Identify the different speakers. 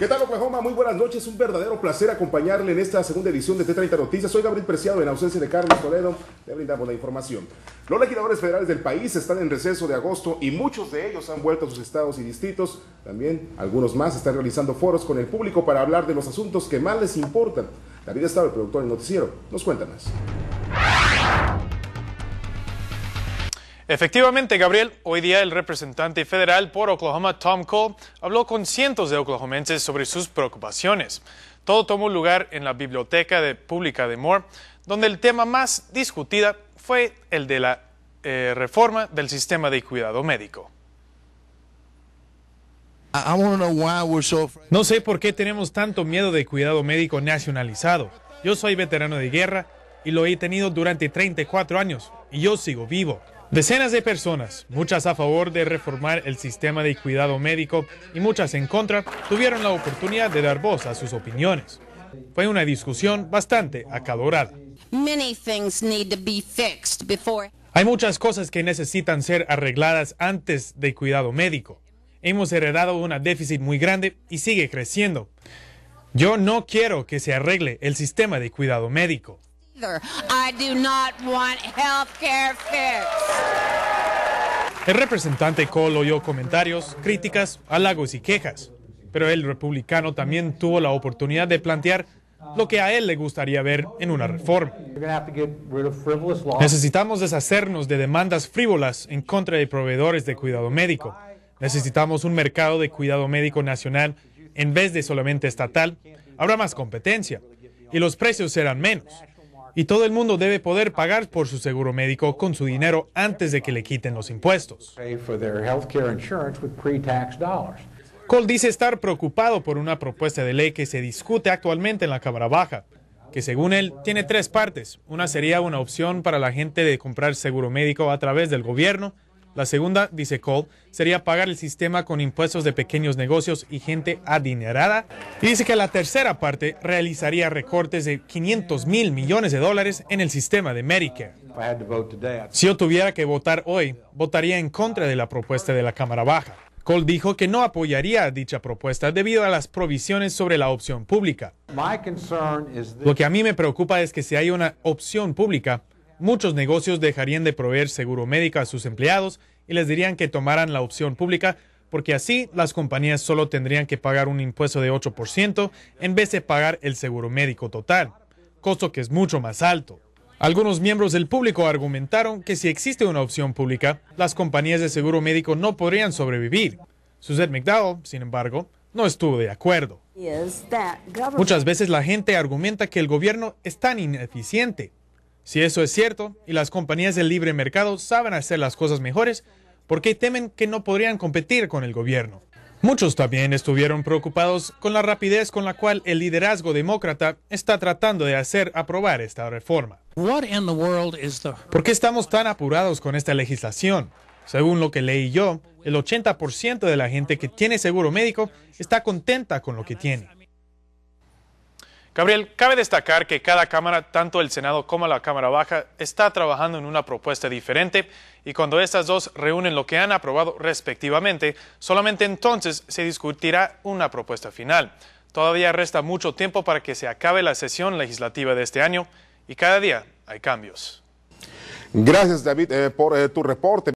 Speaker 1: ¿Qué tal Oklahoma? Muy buenas noches, un verdadero placer acompañarle en esta segunda edición de T30 Noticias. Soy Gabriel Preciado, en ausencia de Carlos Toledo, le brindamos la información. Los legisladores federales del país están en receso de agosto y muchos de ellos han vuelto a sus estados y distritos. También algunos más están realizando foros con el público para hablar de los asuntos que más les importan. David Estado, el productor del noticiero, nos cuenta más. Efectivamente, Gabriel, hoy día el representante federal por Oklahoma, Tom Cole, habló con cientos de oklahomenses sobre sus preocupaciones. Todo tomó lugar en la Biblioteca de Pública de Moore, donde el tema más discutido fue el de la eh, reforma del sistema de cuidado médico. No sé por qué tenemos tanto miedo de cuidado médico nacionalizado. Yo soy veterano de guerra y lo he tenido durante 34 años y yo sigo vivo. Decenas de personas, muchas a favor de reformar el sistema de cuidado médico y muchas en contra, tuvieron la oportunidad de dar voz a sus opiniones. Fue una discusión bastante acalorada. Hay muchas cosas que necesitan ser arregladas antes del cuidado médico. Hemos heredado un déficit muy grande y sigue creciendo. Yo no quiero que se arregle el sistema de cuidado médico. I do not want El representante Cole oyó comentarios, críticas, halagos y quejas, pero el republicano también tuvo la oportunidad de plantear lo que a él le gustaría ver en una reforma. Necesitamos deshacernos de demandas frívolas en contra de proveedores de cuidado médico. Necesitamos un mercado de cuidado médico nacional en vez de solamente estatal. Habrá más competencia y los precios serán menos y todo el mundo debe poder pagar por su seguro médico con su dinero antes de que le quiten los impuestos. Cole dice estar preocupado por una propuesta de ley que se discute actualmente en la Cámara Baja, que según él tiene tres partes. Una sería una opción para la gente de comprar seguro médico a través del gobierno, la segunda, dice Cole, sería pagar el sistema con impuestos de pequeños negocios y gente adinerada. Y dice que la tercera parte realizaría recortes de 500 mil millones de dólares en el sistema de Medicare. Si yo tuviera que votar hoy, votaría en contra de la propuesta de la Cámara Baja. Cole dijo que no apoyaría dicha propuesta debido a las provisiones sobre la opción pública. Lo que a mí me preocupa es que si hay una opción pública, Muchos negocios dejarían de proveer seguro médico a sus empleados y les dirían que tomaran la opción pública porque así las compañías solo tendrían que pagar un impuesto de 8% en vez de pagar el seguro médico total, costo que es mucho más alto. Algunos miembros del público argumentaron que si existe una opción pública, las compañías de seguro médico no podrían sobrevivir. Suzette McDowell, sin embargo, no estuvo de acuerdo. Muchas veces la gente argumenta que el gobierno es tan ineficiente si eso es cierto y las compañías del libre mercado saben hacer las cosas mejores, ¿por qué temen que no podrían competir con el gobierno? Muchos también estuvieron preocupados con la rapidez con la cual el liderazgo demócrata está tratando de hacer aprobar esta reforma. ¿Por qué estamos tan apurados con esta legislación? Según lo que leí yo, el 80% de la gente que tiene seguro médico está contenta con lo que tiene. Gabriel, cabe destacar que cada Cámara, tanto el Senado como la Cámara Baja, está trabajando en una propuesta diferente y cuando estas dos reúnen lo que han aprobado respectivamente, solamente entonces se discutirá una propuesta final. Todavía resta mucho tiempo para que se acabe la sesión legislativa de este año y cada día hay cambios. Gracias David eh, por eh, tu reporte.